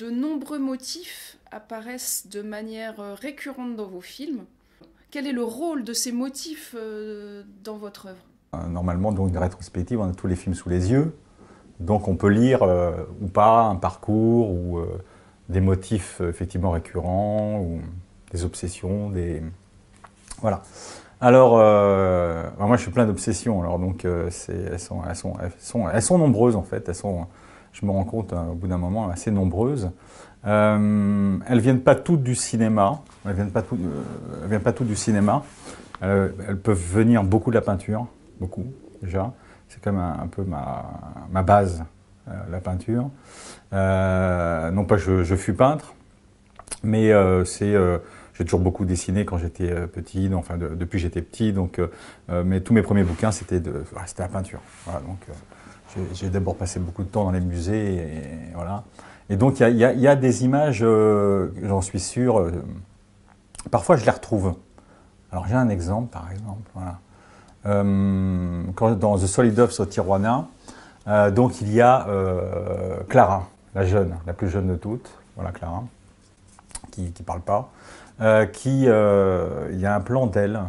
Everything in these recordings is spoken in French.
de nombreux motifs apparaissent de manière euh, récurrente dans vos films. Quel est le rôle de ces motifs euh, dans votre œuvre euh, Normalement, dans une rétrospective, on a tous les films sous les yeux. Donc on peut lire ou pas un parcours ou des motifs effectivement récurrents ou des obsessions, des... Voilà. Alors, moi je suis plein d'obsessions, alors donc elles sont, elles, sont, sont, elles, sont, nombreuses en fait, elles sont je me rends compte hein, au bout d'un moment, assez nombreuses. Euh, elles ne viennent pas toutes du cinéma. Elles viennent, pas euh, elles pas toutes du cinéma. Euh, elles, peuvent venir beaucoup de la peinture, beaucoup déjà. C'est comme un, un, peu ma, base, la peinture. non pas je, je fus peintre, mais c'est j'ai toujours beaucoup dessiné quand j'étais euh, petit, enfin depuis que j'étais petit. Donc, euh, euh, mais tous mes premiers bouquins, c'était de, la peinture. donc, j'ai d'abord passé beaucoup de temps dans les musées, et, voilà. Et donc, il y, a des images, j'en suis sûr. parfois, je les retrouve. Alors, j'ai un exemple, par exemple. quand, dans The Solid Ops au Tijuana, donc il y a Clara, la jeune, la plus jeune de toutes, voilà Clara, qui ne parle pas, euh, qui, euh, il y a un plan d'aile.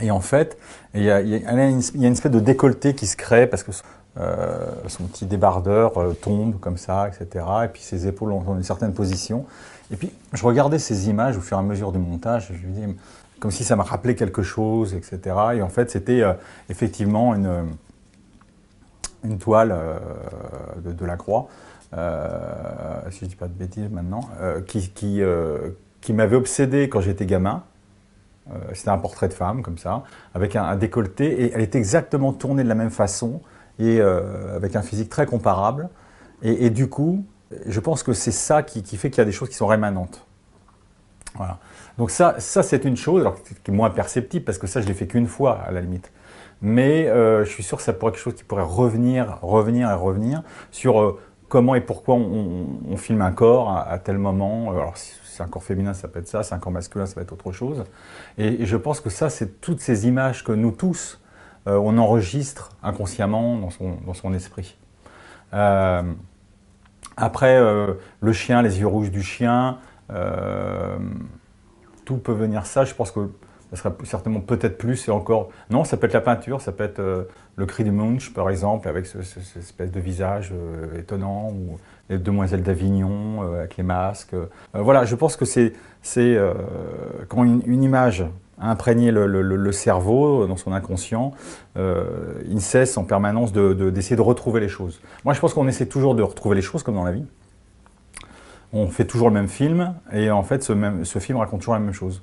Et en fait, il y, a, il, une, espèce de décolleté qui se crée parce que son euh, petit débardeur tombe comme ça, etc. Et puis ses épaules ont une certaine position. Et puis, je regardais ces images au fur et à mesure du montage, je lui dis, comme si ça m'a rappelé quelque chose, etc. Et en fait, c'était effectivement une, une toile de, la croix. si je ne dis pas de bêtises maintenant, qui, qui, qui m'avait obsédé quand j'étais gamin. Euh, c'était un portrait de femme, comme ça, avec un, décolleté, et elle était exactement tournée de la même façon, et euh, avec un physique très comparable. Et, du coup, je pense que c'est ça qui, fait qu'il y a des choses qui sont rémanentes. Voilà. Donc ça, ça c'est une chose, alors qui est moins perceptible, parce que ça, je l'ai fait qu'une fois, à la limite. Mais euh, je suis sûr que ça pourrait être quelque chose qui pourrait revenir, revenir et revenir sur comment et pourquoi on, filme un corps à, à tel moment. Alors, si, c'est un corps féminin, ça peut être ça, c'est un corps masculin, ça va être autre chose. Et, je pense que ça, c'est toutes ces images que nous tous, euh, on enregistre inconsciemment dans son, dans son esprit. Euh, après, euh, le chien, les yeux rouges du chien, tout peut venir ça. Je pense que ça sera certainement peut-être plus et encore. Non, ça peut être la peinture, ça peut être euh, le cri du Munch, par exemple, avec ce, cette espèce de visage euh, étonnant, ou les demoiselles d'Avignon euh, avec les masques. voilà, je pense que c'est quand une, image a imprégné le, cerveau dans son inconscient, il cesse en permanence d'essayer de, de retrouver les choses. Moi, je pense qu'on essaie toujours de retrouver les choses, comme dans la vie. On fait toujours le même film, et en fait, ce, même, ce film raconte toujours la même chose.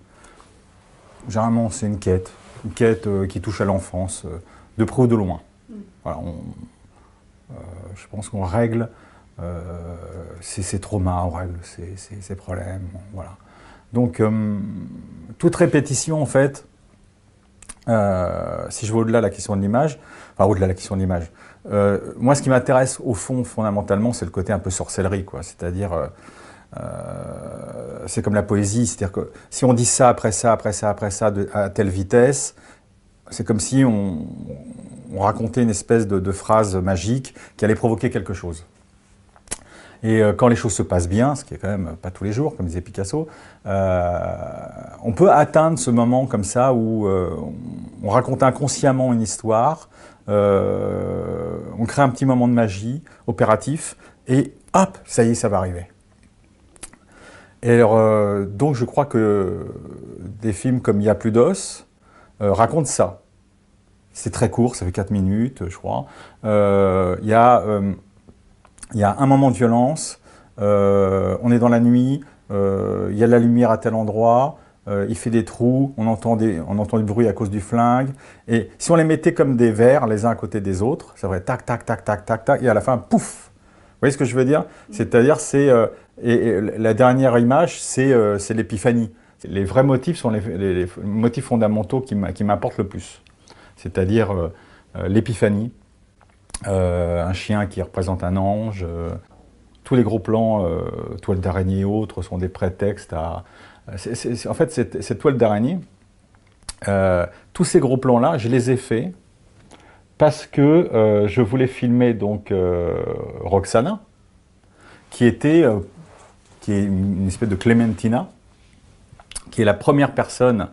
Généralement, c'est une quête, une quête euh, qui touche à l'enfance, euh, de près ou de loin. Mm. Euh, je pense qu'on règle ses, traumas, on règle ses, problèmes, voilà. Donc, toute répétition, en fait, si je vais au-delà de la question de l'image, enfin, au-delà de la question de l'image, moi, ce qui m'intéresse, au fond, fondamentalement, c'est le côté un peu sorcellerie, quoi. C'est-à-dire euh, c'est comme la poésie, c'est-à-dire que si on dit ça après ça, après ça, après ça, à telle vitesse, c'est comme si on, racontait une espèce de, phrase magique qui allait provoquer quelque chose. Et euh, quand les choses se passent bien, ce qui est quand même pas tous les jours, comme disait Picasso, euh, on peut atteindre ce moment comme ça où on raconte inconsciemment une histoire, on crée un petit moment de magie opératif, et hop, ça y est, ça va arriver. Et alors, euh, donc, je crois que des films comme Il n'y a plus d'os euh, racontent ça. C'est très court, ça fait 4 minutes, je crois. Il euh, y, a un moment de violence, on est dans la nuit, il y a de la lumière à tel endroit, il fait des trous, on entend, des, on entend du bruit à cause du flingue. Et si on les mettait comme des verres, les uns à côté des autres, ça ferait tac, tac, tac, tac, tac, tac, et à la fin, pouf, vous voyez ce que je veux dire mm. C'est-à-dire, c'est et la dernière image, euh, c'est l'épiphanie. Les vrais motifs sont les, motifs fondamentaux qui m'apportent le plus. C'est-à-dire euh, euh, l'épiphanie, un chien qui représente un ange. tous les gros plans, toile d'araignée et autres, sont des prétextes à... en fait, cette toile d'araignée, tous ces gros plans-là, je les ai faits parce que je voulais filmer donc Roxana, qui était qui est une espèce de Clementina, qui est la première personne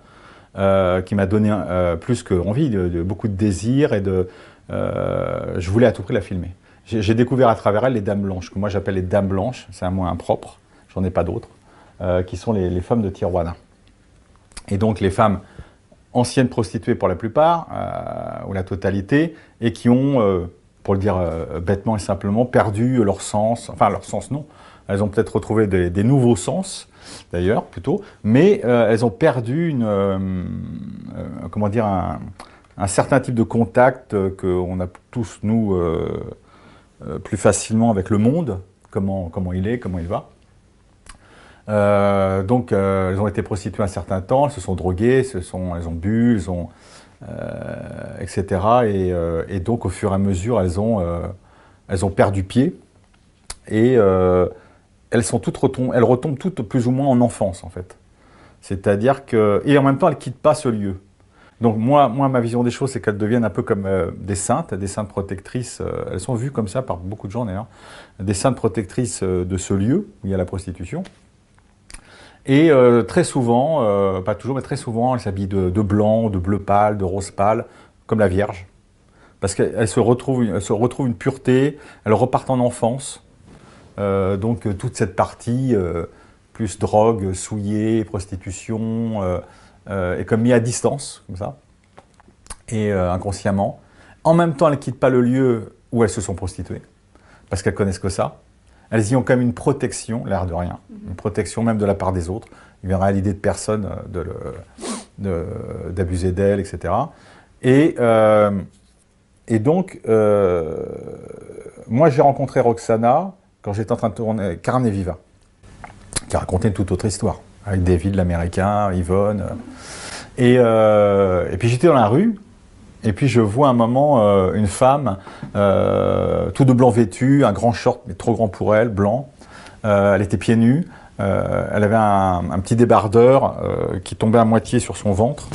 euh, qui m'a donné euh, plus qu'envie, beaucoup de désir et de. Euh, je voulais à tout prix la filmer. J'ai découvert à travers elle les dames blanches, que moi j'appelle les dames blanches, c'est un mot impropre, j'en ai pas d'autres, qui sont les, les, femmes de Tijuana. Et donc les femmes anciennes prostituées pour la plupart, ou la totalité, et qui ont, pour le dire bêtement et simplement, perdu leur sens, enfin leur sens non, elles ont peut-être retrouvé des, nouveaux sens, d'ailleurs, plutôt, mais euh, elles ont perdu une, euh, euh, comment dire, un, certain type de contact qu'on a tous, nous, plus facilement avec le monde, comment, comment il est, comment il va. donc, elles ont été prostituées un certain temps, elles se sont droguées, se sont, elles ont bu, elles ont, etc. Et, et, donc, au fur et à mesure, elles ont, elles ont perdu pied. Et elles sont toutes retombent, elles retombent toutes plus ou moins en enfance en fait. C'est-à-dire que et en même temps elles quittent pas ce lieu. Donc moi, moi ma vision des choses, c'est qu'elles deviennent un peu comme euh, des saintes, des saintes protectrices. Euh, elles sont vues comme ça par beaucoup de gens d'ailleurs, des saintes protectrices euh, de ce lieu où il y a la prostitution. Et très souvent, pas toujours, mais très souvent, elles s'habillent de, blanc, de bleu pâle, de rose pâle, comme la Vierge, parce qu'elles se retrouvent, se retrouvent une pureté. Elles repartent en enfance. Euh, donc euh, toute cette partie, euh, plus drogue, souillée, prostitution, est comme mise à distance, comme ça, et inconsciemment. En même temps, elles ne quittent pas le lieu où elles se sont prostituées, parce qu'elles connaissent que ça. Elles y ont quand même une protection, l'air de rien, mhm. une protection même de la part des autres. Il viendra à l'idée de personne d'abuser de d'elles, etc. Et, et donc, moi j'ai rencontré Roxana quand j'étais en train de tourner Carne Viva, qui racontait une toute autre histoire, avec David l'Américain, Yvonne. Euh. Euh, et, puis j'étais dans la rue, et puis je vois un moment euh, une femme, tout de blanc vêtue, un grand short, mais trop grand pour elle, blanc. elle était pieds nus, elle avait un, un petit débardeur qui tombait à moitié sur son ventre,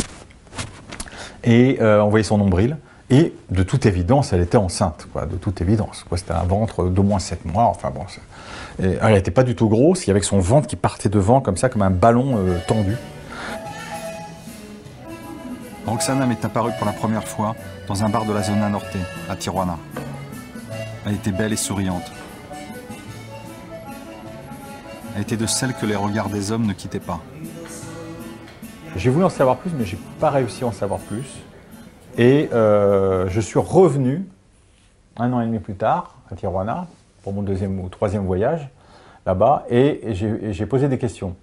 et on voyait son nombril. Et de toute évidence, elle était enceinte, quoi, de toute évidence. C'était un ventre d'au moins 7 mois, enfin bon. elle n'était pas du tout grosse, il y avait son ventre qui partait devant, comme ça, comme un ballon euh, tendu. Roxana m'est apparue pour la première fois dans un bar de la zona norte, à Tijuana. Elle était belle et souriante. Elle était de celles que les regards des hommes ne quittaient pas. J'ai voulu en savoir plus, mais j'ai pas réussi à en savoir plus. Et euh, je suis revenu un an et demi plus tard à Tijuana pour mon deuxième ou troisième voyage là-bas et, j'ai posé des questions.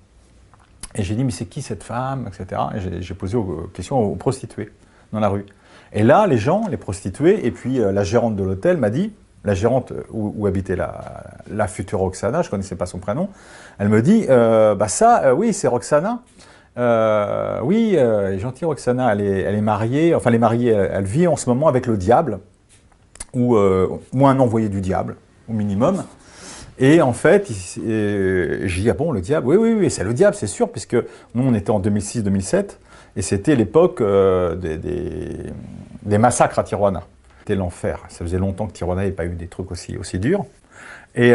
Et j'ai dit, mais c'est qui cette femme, etc. Et j'ai posé aux questions aux prostituées dans la rue. Et là, les gens, les prostituées, et puis euh, la gérante de l'hôtel m'a dit, la gérante où, habitait la, future Roxana, je ne connaissais pas son prénom, elle me dit, euh, bah ça, oui, c'est Roxana. Euh, oui, euh, gentil Roxana, elle est, mariée, enfin elle est mariée, elle, vit en ce moment avec le diable, ou, moins euh, un envoyé du diable, au minimum. Et en fait, j'ai dit, ah bon, le diable Oui, oui, oui, c'est le diable, c'est sûr, puisque nous, on était en 2006-2007, et c'était l'époque euh, des, massacres à Tijuana. C'était l'enfer. Ça faisait longtemps que Tijuana n'avait pas eu des trucs aussi, aussi durs. Et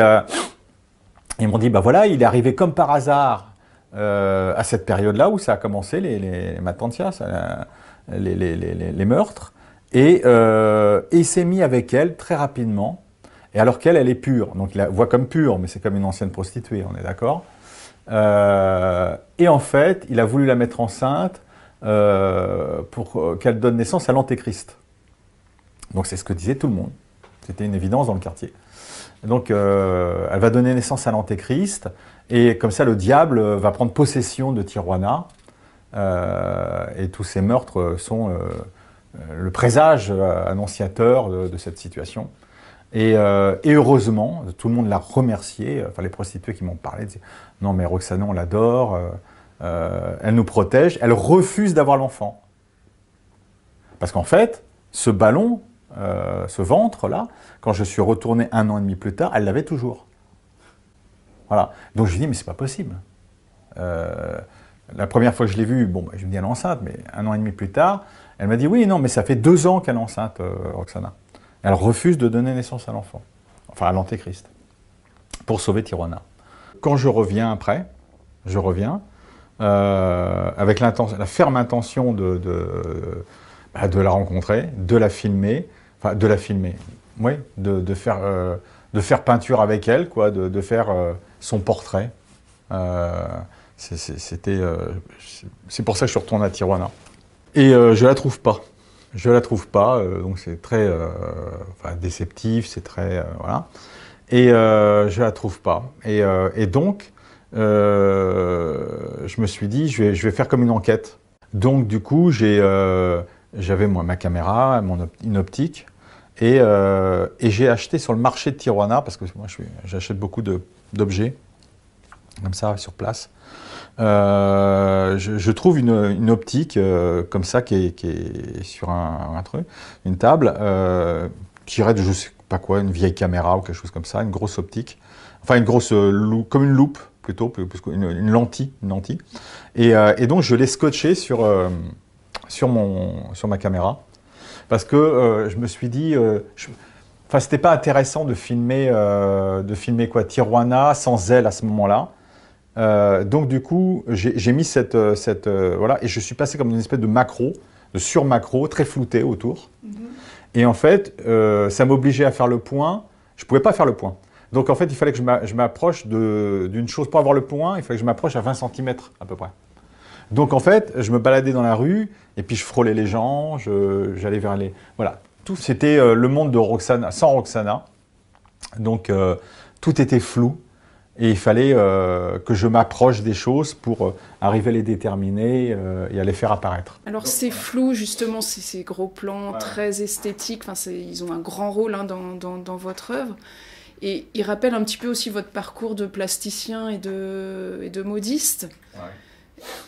ils m'ont dit, bah voilà, il est arrivé comme par hasard euh, à cette période-là où ça a commencé, les, les, les meurtres. Et, euh, et il s'est mis avec elle très rapidement, et alors qu'elle, elle est pure. Donc il la voit comme pure, mais c'est comme une ancienne prostituée, on est d'accord euh, Et en fait, il a voulu la mettre enceinte pour qu'elle donne naissance à l'Antéchrist. Donc c'est ce que disait tout le monde. C'était une évidence dans le quartier. Donc, euh, elle va donner naissance à l'antéchrist, et comme ça, le diable euh, va prendre possession de Tijuana, euh, et tous ces meurtres sont le présage annonciateur de, cette situation. Et, heureusement, tout le monde l'a remercié, enfin les prostituées qui m'ont parlé, disaient, non mais Roxana, on l'adore, elle nous protège, elle refuse d'avoir l'enfant. Parce qu'en fait, ce ballon, euh, ce ventre-là, quand je suis retourné un an et demi plus tard, elle l'avait toujours. Voilà. Donc je lui dis, mais c'est pas possible. Euh, la première fois que je l'ai vue, bon, bah, je me dis, elle est enceinte, mais un an et demi plus tard, elle m'a dit, oui, non, mais ça fait deux ans qu'elle est enceinte, euh, Roxana. Elle refuse de donner naissance à l'enfant, enfin à l'antéchrist, pour sauver Tirona. Quand je reviens après, je reviens, avec la ferme intention de, bah, de la rencontrer, de la filmer, de la filmer. Oui, euh, de, faire, peinture avec elle, quoi, de, faire euh, son portrait. Euh, c'était. c'est pour ça que je retourne à Tijuana. Et je la trouve pas. Je la trouve pas, donc c'est très déceptif, c'est très. voilà. Et je la trouve pas. Et, donc, je me suis dit, je vais, je vais, faire comme une enquête. Donc, du coup, j'avais ma caméra, mon une optique, euh, et, j'ai acheté sur le marché de Tijuana, parce que moi j'achète beaucoup d'objets, comme ça, sur place. Euh, je, trouve une, optique euh, comme ça qui est, sur un, truc, une table, qui de je sais pas quoi, une vieille caméra ou quelque chose comme ça, une grosse optique, enfin une grosse loupe, comme une loupe plutôt, une, lentille, une lentille. Et, et donc je l'ai scotché sur, sur, mon, sur ma caméra parce que euh, je me suis dit, euh, enfin, c'était pas intéressant de filmer, euh, de filmer quoi, Tijuana sans elle à ce moment-là. Euh, donc du coup, j'ai mis cette, cette voilà, et je suis passé comme une espèce de macro, de sur macro très flouté autour. Mhm. Et en fait, ça m'obligeait à faire le point. Je pouvais pas faire le point. Donc en fait, il fallait que je m'approche d'une chose pour avoir le point. Il fallait que je m'approche à 20 cm à peu près. Donc en fait, je me baladais dans la rue et puis je frôlais les gens, j'allais vers les... Voilà, tout c'était euh, le monde de Roxana, sans Roxana. Donc euh, tout était flou et il fallait euh, que je m'approche des choses pour arriver à les déterminer et à les faire apparaître. Alors ces flou justement, ces gros plans très esthétiques, enfin, ils ont un grand rôle hein, dans, votre œuvre. Et ils rappellent un petit peu aussi votre parcours de plasticien et de, de modiste.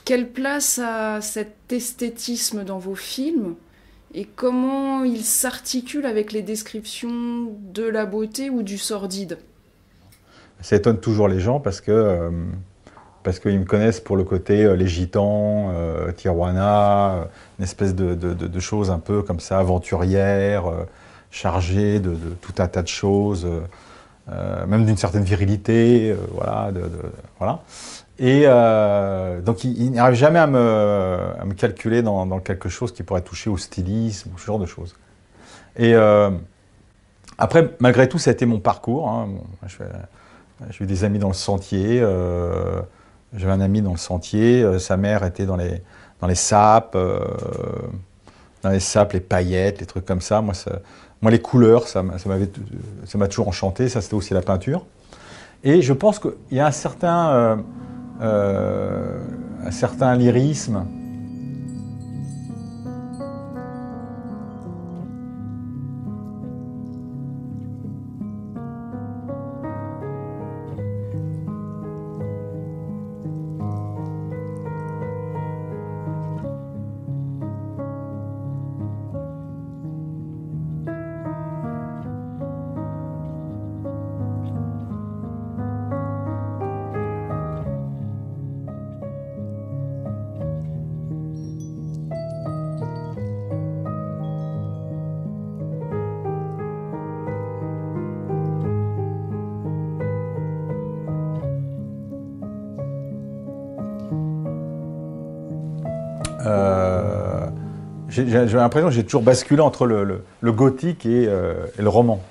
Quelle place a cet esthétisme dans vos films et comment il s'articule avec les descriptions de la beauté ou du sordide Ça étonne toujours les gens parce que euh, parce qu'ils me connaissent pour le côté euh, les gitans, euh, Tijuana, une espèce de, de, de, choses un peu comme ça aventurière, chargée de, tout un tas de choses. même d'une certaine virilité, voilà, voilà. Et euh, donc, il, n'arrive jamais à me, à me calculer dans, quelque chose qui pourrait toucher au stylisme, ce genre de choses. Et euh, après, malgré tout, ça a été mon parcours. Hein. j'ai eu des amis dans le sentier. Euh, j'avais un ami dans le sentier. sa mère était dans les, dans les sapes, dans les sapes, les paillettes, les trucs comme ça. Moi, ça, moi les couleurs, ça m'a toujours enchanté. Ça, c'était aussi la peinture. Et je pense qu'il y a un certain un euh, certain lyrisme, J'ai l'impression que j'ai toujours basculé entre le, gothique euh, et, le roman,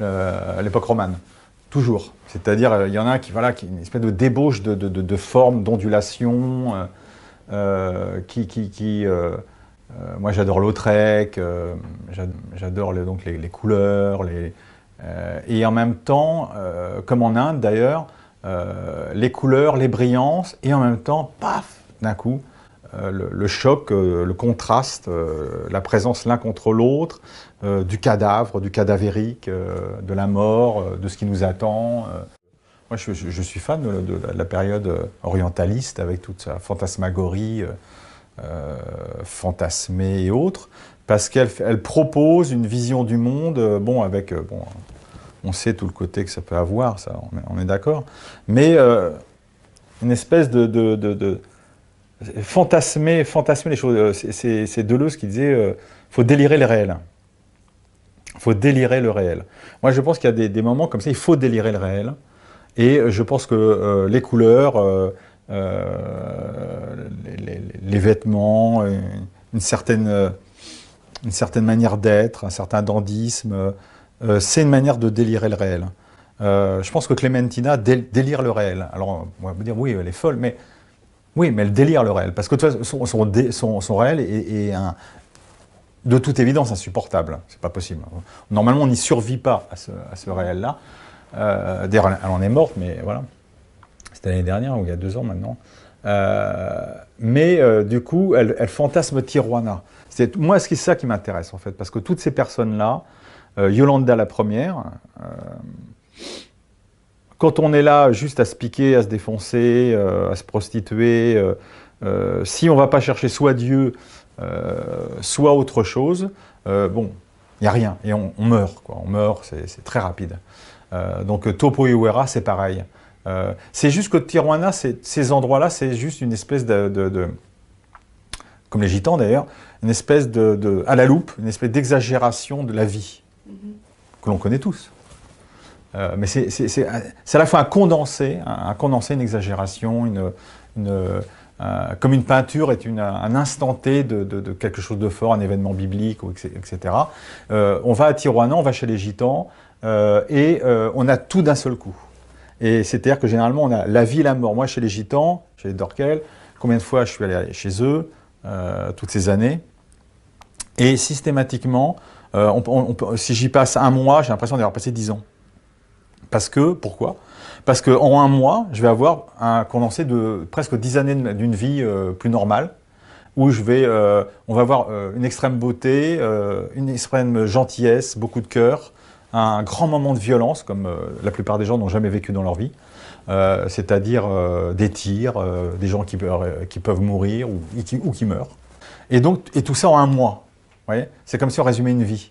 euh, l'époque romane. Toujours. C'est-à-dire, euh, il y en a qui, voilà, qui une espèce de débauche de, formes, d'ondulations, d'ondulation, euh, qui. moi, j'adore Lautrec, j'adore les, les, couleurs, et en même temps, comme en Inde d'ailleurs, les couleurs, les brillances, et en même temps, paf, d'un coup, euh, le, choc, euh, le contraste, euh, la présence l'un contre l'autre du cadavre, du cadavérique, de la mort, de ce qui nous attend. Moi, je, suis fan de, la période orientaliste avec toute sa fantasmagorie fantasmée et autres, parce qu'elle propose une vision du monde, bon, avec, bon, on sait tout le côté que ça peut avoir, ça, on est, d'accord, mais une espèce de, de fantasmer, fantasmer les choses. Euh, c'est Deleuze qui disait euh, faut délirer le réel. faut délirer le réel. Moi, je pense qu'il y a des, moments comme ça, il faut délirer le réel. Et je pense que euh, les couleurs, les, vêtements, une certaine, une certaine manière d'être, un certain dandisme, c'est une manière de délirer le réel. je pense que Clémentina délire le réel. Alors, on va vous dire, oui, elle est folle, mais oui, mais elle délire le réel, parce que toi, son, son, son, réel est, de toute évidence insupportable. C'est pas possible. Normalement, on n'y survit pas à ce, réel-là. Euh, d'ailleurs, elle, en est morte, mais voilà. C'était l'année dernière, ou il y a deux ans maintenant. Euh, mais euh, du coup, elle, elle fantasme Tijuana. Moi, c'est ça qui m'intéresse, en fait, parce que toutes ces personnes-là, Yolanda la première, quand on est là juste à se piquer, à se défoncer, euh, à se prostituer, euh, euh, si on ne va pas chercher soit Dieu, soit autre chose, bon, il n'y a rien. Et on, meurt, quoi. On meurt, c'est très rapide. donc Topo Iwera, c'est pareil. c'est juste que Tijuana, ces endroits-là, c'est juste une espèce de, comme les gitans d'ailleurs, une espèce de, à la loupe, une espèce d'exagération de la vie, mm-hmm. que l'on connaît tous. Euh, mais c'est à la fois un condensé, un, une exagération, euh, comme une peinture est un instant T de, quelque chose de fort, un événement biblique, etc. Euh, on va à Tiroana, on va chez les Gitans, et on a tout d'un seul coup. Et c'est-à-dire que généralement, on a la vie, la mort. Moi, chez les Gitans, chez les Dorkel, combien de fois je suis allé chez eux toutes ces années Et systématiquement, si j'y passe un mois, j'ai l'impression d'avoir passé dix ans. Parce que, pourquoi Parce qu'en un mois, je vais avoir un condensé de presque 10 années d'une vie euh, plus normale, où je vais, euh, on va avoir euh, une extrême beauté, une extrême gentillesse, beaucoup de cœur, un grand moment de violence, comme la plupart des gens n'ont jamais vécu dans leur vie, c'est-à-dire des tirs, des gens qui, qui peuvent mourir ou, qui, meurent. Et donc, et tout ça en un mois. C'est comme si on résumait une vie.